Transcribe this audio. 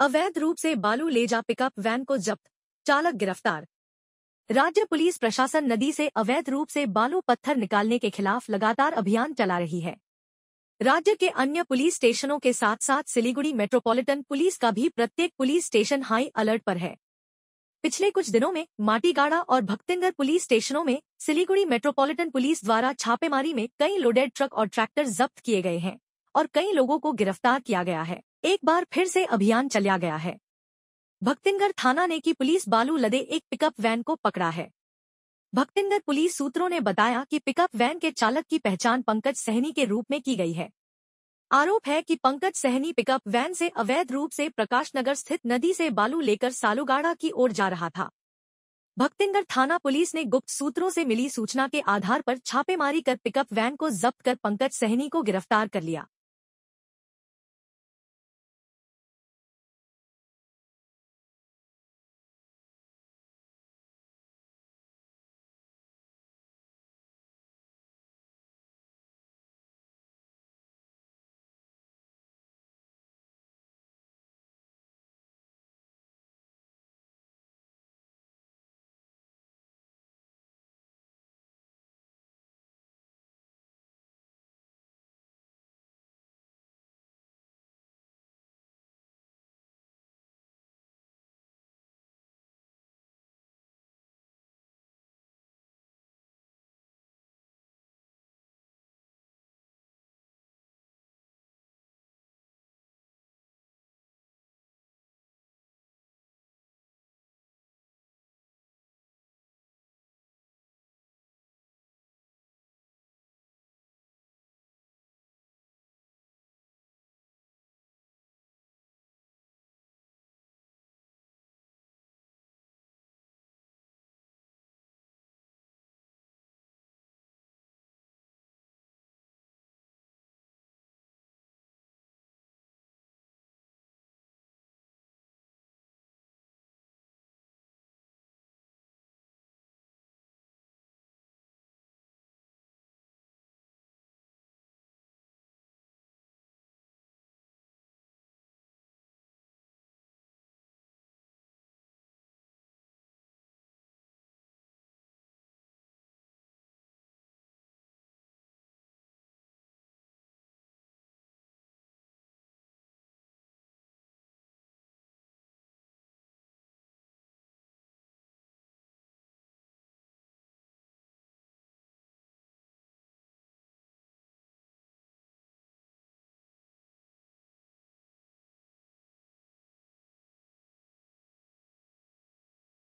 अवैध रूप से बालू ले जा पिकअप वैन को जब्त चालक गिरफ्तार राज्य पुलिस प्रशासन नदी से अवैध रूप से बालू पत्थर निकालने के खिलाफ लगातार अभियान चला रही है राज्य के अन्य पुलिस स्टेशनों के साथ साथ सिलीगुड़ी मेट्रोपॉलिटन पुलिस का भी प्रत्येक पुलिस स्टेशन हाई अलर्ट पर है पिछले कुछ दिनों में माटीगाड़ा और भक्तिंगर पुलिस स्टेशनों में सिलीगुड़ी मेट्रोपॉलिटन पुलिस द्वारा छापेमारी में कई लोडेड ट्रक और ट्रैक्टर जब्त किए गए हैं और कई लोगों को गिरफ्तार किया गया है एक बार फिर से अभियान चलिया गया है भक्तिनगर थाना ने की पुलिस बालू लदे एक पिकअप वैन को पकड़ा है भक्तिनगर पुलिस सूत्रों ने बताया कि पिकअप वैन के चालक की पहचान पंकज सहनी के रूप में की गई है आरोप है कि पंकज सहनी पिकअप वैन से अवैध रूप से प्रकाशनगर स्थित नदी से बालू लेकर सालूगाड़ा की ओर जा रहा था भक्तिनगर थाना पुलिस ने गुप्त सूत्रों से मिली सूचना के आधार पर छापेमारी कर पिकअप वैन को जब्त कर पंकज सहनी को गिरफ्तार कर लिया